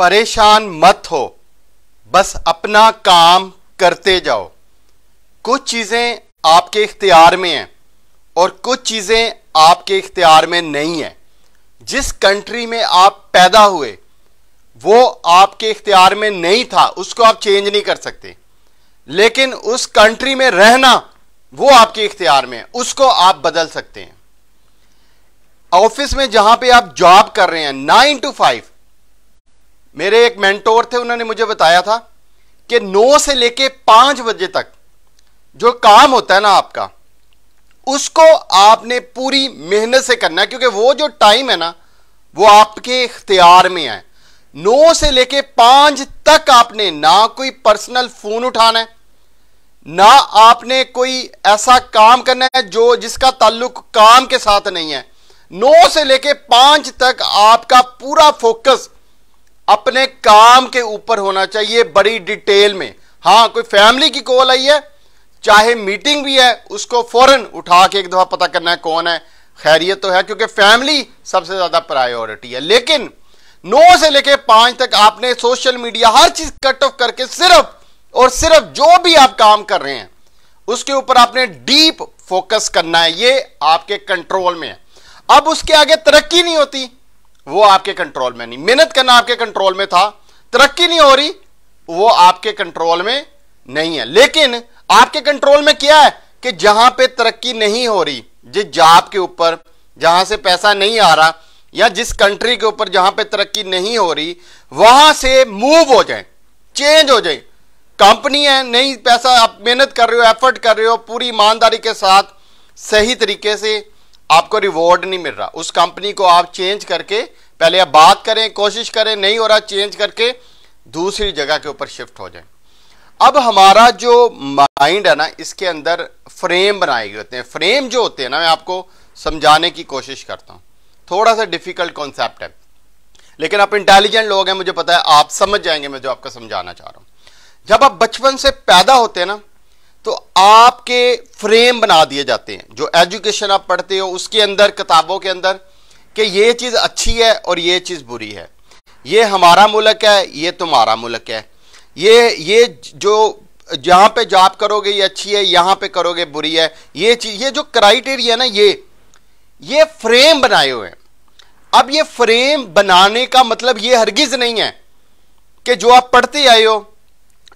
परेशान मत हो बस अपना काम करते जाओ कुछ चीज़ें आपके इख्तियार में हैं और कुछ चीज़ें आपके इख्तियार में नहीं हैं जिस कंट्री में आप पैदा हुए वो आपके इख्तियार में नहीं था उसको आप चेंज नहीं कर सकते लेकिन उस कंट्री में रहना वो आपके इख्तियार में है उसको आप बदल सकते हैं ऑफिस में जहां पे आप जॉब कर रहे हैं नाइन टू फाइव मेरे एक मेंटोर थे उन्होंने मुझे बताया था कि नौ से लेके पांच बजे तक जो काम होता है ना आपका उसको आपने पूरी मेहनत से करना है क्योंकि वो जो टाइम है ना वो आपके इख्तियार में है नौ से लेके पांच तक आपने ना कोई पर्सनल फ़ोन उठाना है ना आपने कोई ऐसा काम करना है जो जिसका ताल्लुक काम के साथ नहीं है नौ से लेके पांच तक आपका पूरा फोकस अपने काम के ऊपर होना चाहिए बड़ी डिटेल में हाँ कोई फैमिली की कॉल आई है चाहे मीटिंग भी है उसको फौरन उठा के एक दफा पता करना है कौन है खैरियत तो है क्योंकि फैमिली सबसे ज्यादा प्रायोरिटी है लेकिन नौ से लेके पांच तक आपने सोशल मीडिया हर चीज कट ऑफ करके सिर्फ और सिर्फ जो भी आप काम कर रहे हैं उसके ऊपर आपने डीप फोकस करना है ये आपके कंट्रोल में है अब उसके आगे तरक्की नहीं होती वो आपके कंट्रोल में नहीं मेहनत करना आपके कंट्रोल में था तरक्की नहीं हो रही वो आपके कंट्रोल में नहीं है लेकिन आपके कंट्रोल में क्या है कि जहां पे तरक्की नहीं हो रही जिस जॉब के ऊपर जहां से पैसा नहीं आ रहा या जिस कंट्री के ऊपर जहां पे तरक्की नहीं हो रही वहां से मूव हो जाए चेंज हो जाए कंपनी है नहीं पैसा आप मेहनत कर रहे हो एफर्ट कर रहे हो पूरी ईमानदारी के साथ सही तरीके से आपको रिवॉर्ड नहीं मिल रहा उस कंपनी को आप चेंज करके पहले आप बात करें कोशिश करें नहीं हो रहा चेंज करके दूसरी जगह के ऊपर शिफ्ट हो जाए अब हमारा जो माइंड है ना इसके अंदर फ्रेम बनाए गए होते हैं फ्रेम जो होते हैं ना मैं आपको समझाने की कोशिश करता हूँ थोड़ा सा डिफिकल्ट कॉन्सेप्ट है लेकिन आप इंटेलिजेंट लोग हैं मुझे पता है आप समझ जाएंगे मैं जो आपको समझाना चाह रहा हूँ जब आप बचपन से पैदा होते हैं ना तो आपके फ्रेम बना दिए जाते हैं जो एजुकेशन आप पढ़ते हो उसके अंदर किताबों के अंदर कि ये चीज़ अच्छी है और ये चीज़ बुरी है ये हमारा मुल्क है ये तुम्हारा मुल्क है ये ये जो जहाँ पे जॉब करोगे ये अच्छी है यहाँ पे करोगे बुरी है ये चीज़ ये जो क्राइटेरिया ना ये ये फ्रेम बनाए हुए हैं अब ये फ्रेम बनाने का मतलब ये हरगिज़ नहीं है कि जो आप पढ़ते आए हो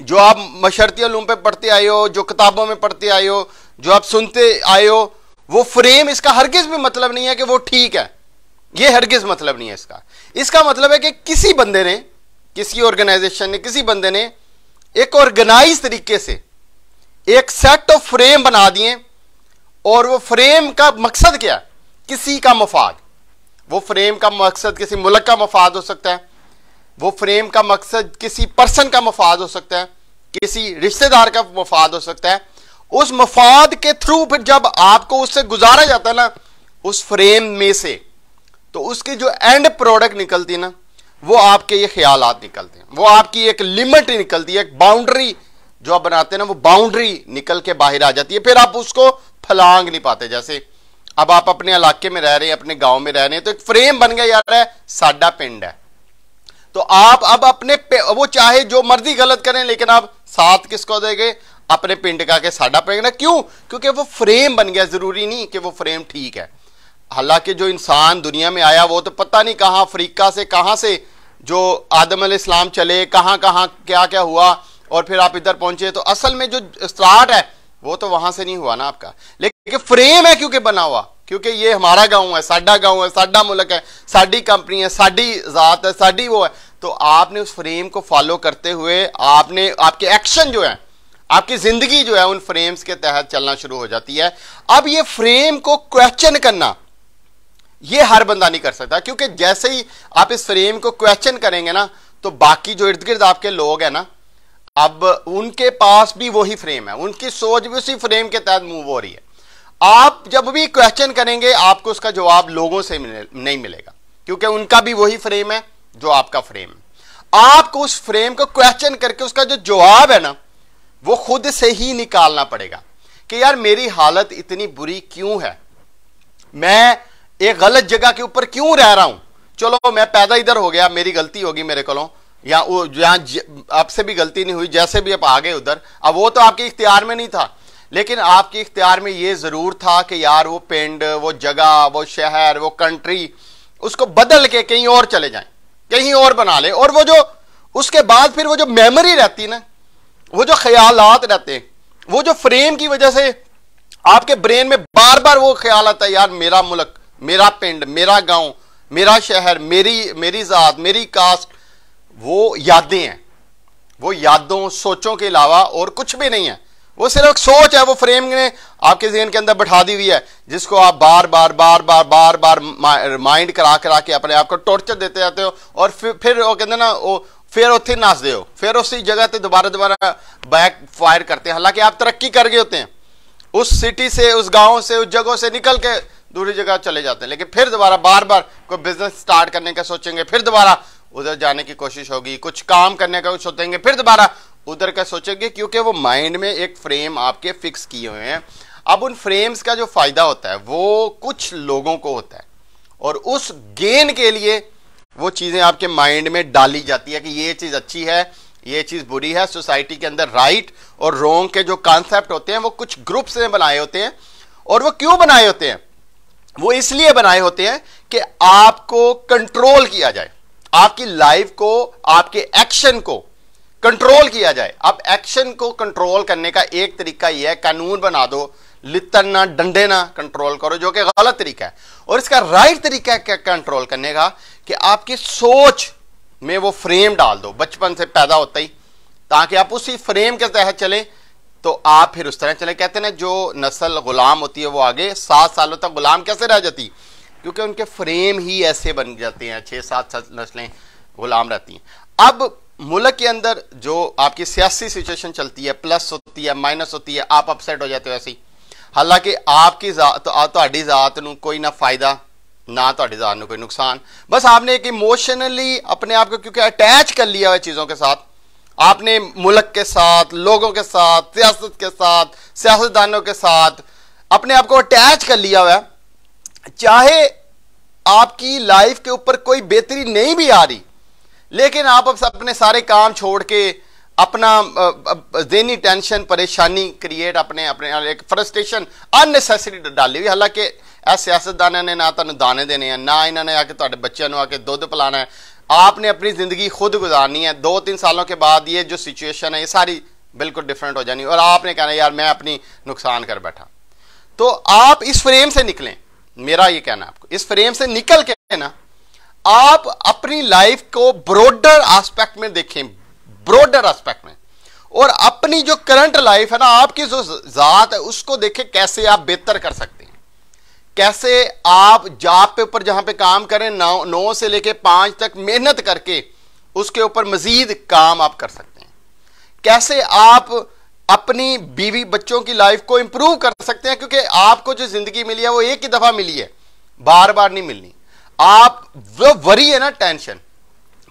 जो आप मशरती लूम पे पढ़ते आए हो जो किताबों में पढ़ते आए हो जो आप सुनते आए हो वो फ्रेम इसका हरगिज भी मतलब नहीं है कि वो ठीक है ये हरगिज मतलब नहीं है इसका इसका मतलब है कि किसी बंदे ने किसी ऑर्गेनाइजेशन ने किसी बंदे ने एक ऑर्गेनाइज तरीके से एक सेट ऑफ फ्रेम बना दिए और वो फ्रेम का मकसद क्या है किसी का मफाद वो फ्रेम का मकसद किसी मुल्क का मफाद हो सकता है वो फ्रेम का मकसद किसी पर्सन का मफाद हो सकता है किसी रिश्तेदार का मफाद हो सकता है उस मफाद के थ्रू फिर जब आपको उससे गुजारा जाता है ना उस फ्रेम में से तो उसकी जो एंड प्रोडक्ट निकलती है ना वो आपके ये ख्याल निकलते हैं वो आपकी एक लिमिट निकलती है एक बाउंड्री जो आप बनाते हैं ना वो बाउंड्री निकल के बाहर आ जाती है फिर आप उसको फलांग नहीं पाते जैसे अब आप अपने इलाके में रह रहे हैं अपने गांव में रह रहे हैं तो एक फ्रेम बन गया यार है साडा पिंड है तो आप अब अपने वो चाहे जो मर्जी गलत करें लेकिन आप साथ किसको देंगे अपने पिंड का के साडा पेंगना क्यों क्योंकि वो फ्रेम बन गया जरूरी नहीं कि वो फ्रेम ठीक है हालांकि जो इंसान दुनिया में आया वो तो पता नहीं कहाँ अफ्रीका से कहाँ से जो आदम इस्लाम चले कहाँ कहाँ क्या क्या हुआ और फिर आप इधर पहुंचे तो असल में जो स्टार्ट है वो तो वहां से नहीं हुआ ना आपका लेकिन फ्रेम है क्योंकि बना हुआ क्योंकि ये हमारा गांव है साडा गांव है साडा मुल्क है साडी कंपनी है साडी जात है साडी वो है तो आपने उस फ्रेम को फॉलो करते हुए आपने आपके एक्शन जो है आपकी जिंदगी जो है उन फ्रेम्स के तहत चलना शुरू हो जाती है अब ये फ्रेम को क्वेश्चन करना ये हर बंदा नहीं कर सकता क्योंकि जैसे ही आप इस फ्रेम को क्वेश्चन करेंगे ना तो बाकी जो इर्द गिर्द आपके लोग हैं ना अब उनके पास भी वही फ्रेम है उनकी सोच भी उसी फ्रेम के तहत मूव हो रही है आप जब भी क्वेश्चन करेंगे आपको उसका जवाब लोगों से मिले, नहीं मिलेगा क्योंकि उनका भी वही फ्रेम है जो आपका फ्रेम है आपको उस फ्रेम को क्वेश्चन करके उसका जो जवाब है ना वो खुद से ही निकालना पड़ेगा कि यार मेरी हालत इतनी बुरी क्यों है मैं एक गलत जगह के ऊपर क्यों रह रहा हूं चलो मैं पैदा इधर हो गया मेरी गलती होगी मेरे को या यहाँ आपसे भी गलती नहीं हुई जैसे भी आप आ गए उधर अब वो तो आपके इख्तियार में नहीं था लेकिन आपके इख्तियार में ये ज़रूर था कि यार वो पिंड वो जगह वो शहर वो कंट्री उसको बदल के कहीं और चले जाएं कहीं और बना लें और वो जो उसके बाद फिर वो जो मेमोरी रहती है ना वो जो ख्यालात रहते हैं वो जो फ्रेम की वजह से आपके ब्रेन में बार बार वो ख्याल आता है यार मेरा मुल्क मेरा पिंड मेरा गांव मेरा शहर मेरी मेरी ज़ात मेरी कास्ट वो यादें हैं वो यादों सोचों के अलावा और कुछ भी नहीं है वो सिर्फ सोच है वो फ्रेम ने आपके जहन के अंदर बैठा दी हुई है जिसको आप बार बार बार बार बार बार रिमाइंड करा करा के अपने आप को टॉर्चर देते जाते हो और फिर वो कहते ना वो फिर उत्थे नाच दे फिर उसी जगह से दोबारा दोबारा बैक फायर करते हैं हालांकि आप तरक्की कर गए होते हैं उस सिटी से उस गाँव से उस जगहों से निकल के दूसरी जगह चले जाते हैं लेकिन फिर दोबारा बार बार कोई बिजनेस स्टार्ट करने का सोचेंगे फिर दोबारा उधर जाने की कोशिश होगी कुछ काम करने का सोचेंगे फिर दोबारा उधर का सोचेंगे क्योंकि वो माइंड में एक फ्रेम आपके फिक्स किए हुए हैं अब उन फ्रेम्स का जो फायदा होता है वो कुछ लोगों को होता है और उस गेन के लिए वो चीज़ें आपके माइंड में डाली जाती है कि ये चीज़ अच्छी है ये चीज़ बुरी है सोसाइटी के अंदर राइट और रोंग के जो कॉन्सेप्ट होते हैं वो कुछ ग्रुप्स ने बनाए होते हैं और वो क्यों बनाए होते हैं वो इसलिए बनाए होते हैं कि आपको कंट्रोल किया जाए आपकी लाइफ को आपके एक्शन को कंट्रोल किया जाए अब एक्शन को कंट्रोल करने का एक तरीका यह है कानून बना दो लितन ना डंडे ना कंट्रोल करो जो कि गलत तरीका है और इसका राइट तरीका क्या कंट्रोल करने का कि आपकी सोच में वो फ्रेम डाल दो बचपन से पैदा होता ही ताकि आप उसी फ्रेम के तहत चलें तो आप फिर उस तरह चले कहते ना जो नस्ल गुलाम होती है वो आगे सात सालों तक गुलाम कैसे रह जाती क्योंकि उनके फ्रेम ही ऐसे बन जाते हैं छः सात नस्लें गुलाम रहती हैं अब मुल्क के अंदर जो आपकी सियासी सिचुएशन चलती है प्लस होती है माइनस होती है आप अपसेट हो जाते हो ऐसे ही हालांकि आपकी ਕੀ जात को कोई ना फायदा ना ਫਾਇਦਾ जात ਤੁਹਾਡੀ ਜ਼ਾਤ ਨੂੰ ਕੋਈ ਨੁਕਸਾਨ ਬਸ ਆਪਨੇ ਇੱਕ ਇਮੋਸ਼ਨਲੀ ਆਪਣੇ ਆਪ ਕੋ ਕਿਉਂਕਿ ਅਟੈਚ ਕਰ के साथ आपने मुल्क के साथ लोगों के साथ सियासत के साथ सियासतदानों के साथ अपने आप को अटैच कर लिया हुआ है चाहे आपकी लाइफ के ऊपर कोई बेहतरी नहीं भी आ रही लेकिन आप अपने सारे काम छोड़ के अपना देनी टेंशन परेशानी क्रिएट अपने अपने एक फ्रस्ट्रेशन अननेसैसरी डाली हुई हालांकि यह सियासतदान ने ना तुम दाने देने हैं ना इन्होंने आके तो बच्चों आके दुध पिलाना है आपने अपनी ज़िंदगी खुद गुजारनी है दो तीन सालों के बाद ये जो सिचुएशन है ये सारी बिल्कुल डिफरेंट हो जानी और आपने कहना यार मैं अपनी नुकसान कर बैठा तो आप इस फ्रेम से निकलें मेरा ये कहना है आपको इस फ्रेम से निकल के ना आप अपनी लाइफ को ब्रॉडर एस्पेक्ट में देखें ब्रॉडर एस्पेक्ट में और अपनी जो करंट लाइफ है ना आपकी जो जात है उसको देखें कैसे आप बेहतर कर सकते हैं कैसे आप जॉब पे ऊपर जहां पे काम करें नौ नौ से लेके पांच तक मेहनत करके उसके ऊपर मजीद काम आप कर सकते हैं कैसे आप अपनी बीवी बच्चों की लाइफ को इंप्रूव कर सकते हैं क्योंकि आपको जो जिंदगी मिली है वो एक ही दफा मिली है बार बार नहीं मिलनी आप वो वरी है ना टेंशन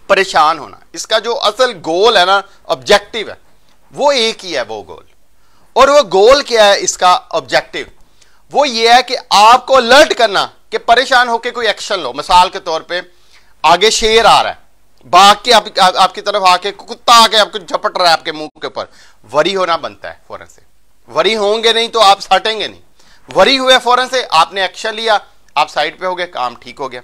परेशान होना इसका जो असल गोल है ना ऑब्जेक्टिव है वो एक ही है वो गोल और वो गोल क्या है इसका ऑब्जेक्टिव वो ये है कि आपको अलर्ट करना कि परेशान होकर कोई एक्शन लो मिसाल के तौर पे आगे शेर आ रहा है भाग के आप, आप, आपकी तरफ आके कुत्ता आके आपको झपट रहा है आपके मुंह के ऊपर वरी होना बनता है फौरन से वरी होंगे नहीं तो आप सटेंगे नहीं वरी हुए फौरन से आपने एक्शन लिया आप साइड पे हो गए काम ठीक हो गया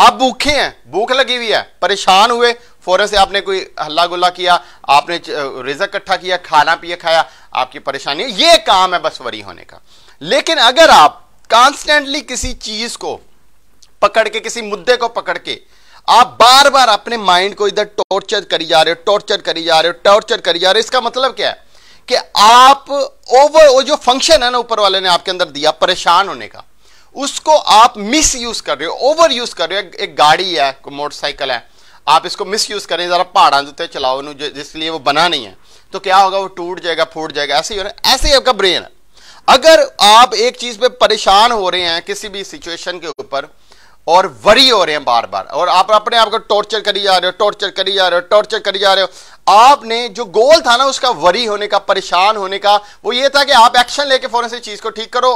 आप भूखे हैं भूख लगी हुई है परेशान हुए फौरन से आपने कोई हल्ला गुल्ला किया आपने रिजक इकट्ठा किया खाना पिया खाया आपकी परेशानी है ये काम है बस वरी होने का लेकिन अगर आप कॉन्स्टेंटली किसी चीज को पकड़ के किसी मुद्दे को पकड़ के आप बार बार अपने माइंड को इधर टॉर्चर करी जा रहे हो टॉर्चर करी जा रहे हो टॉर्चर करी जा रहे हो इसका मतलब क्या है कि आप ओवर वो जो फंक्शन है ना ऊपर वाले ने आपके अंदर दिया परेशान होने का उसको आप मिस यूज कर रहे हो ओवर यूज कर रहे हो एक गाड़ी है मोटरसाइकिल है आप इसको मिस यूज करें जरा पहाड़ा के चलाओ जिसलिए वो बना नहीं है तो क्या होगा वो टूट जाएगा फूट जाएगा ऐसे ही हो रहा है ऐसे ही आपका ब्रेन है अगर आप एक चीज पे परेशान हो रहे हैं किसी भी सिचुएशन के ऊपर और वरी हो रहे हैं बार बार और आप अपने आप को टॉर्चर करी जा रहे हो टॉर्चर करी जा रहे हो टॉर्चर करी जा रहे हो आपने जो गोल था ना उसका वरी होने का परेशान होने का वो ये था कि आप एक्शन लेके फौरन से चीज को ठीक करो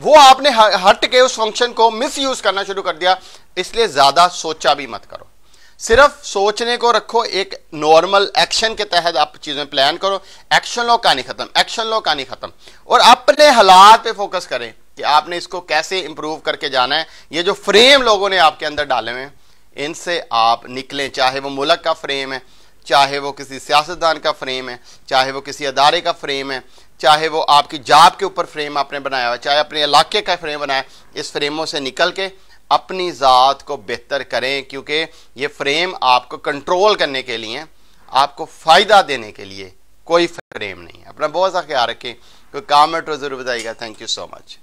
वो आपने हट के उस फंक्शन को मिस यूज करना शुरू कर दिया इसलिए ज्यादा सोचा भी मत करो सिर्फ सोचने को रखो एक नॉर्मल एक्शन के तहत आप चीजें प्लान करो एक्शन लो कहानी खत्म एक्शन लो कहानी खत्म और अपने हालात पे फोकस करें कि आपने इसको कैसे इंप्रूव करके जाना है ये जो फ्रेम लोगों ने आपके अंदर डाले हुए इनसे आप निकलें चाहे वो मुलक का फ्रेम है चाहे वो किसी सियासतदान का फ्रेम है चाहे वो किसी अदारे का फ्रेम है चाहे वो आपकी जाब के ऊपर फ्रेम आपने बनाया हुआ चाहे अपने इलाके का फ्रेम बनाया इस फ्रेमों से निकल के अपनी ज़ात को बेहतर करें क्योंकि ये फ्रेम आपको कंट्रोल करने के लिए आपको फ़ायदा देने के लिए कोई फ्रेम नहीं है अपना बहुत सा ख्याल रखें कोई कामेंट तो ज़रूर बताइएगा थैंक यू सो मच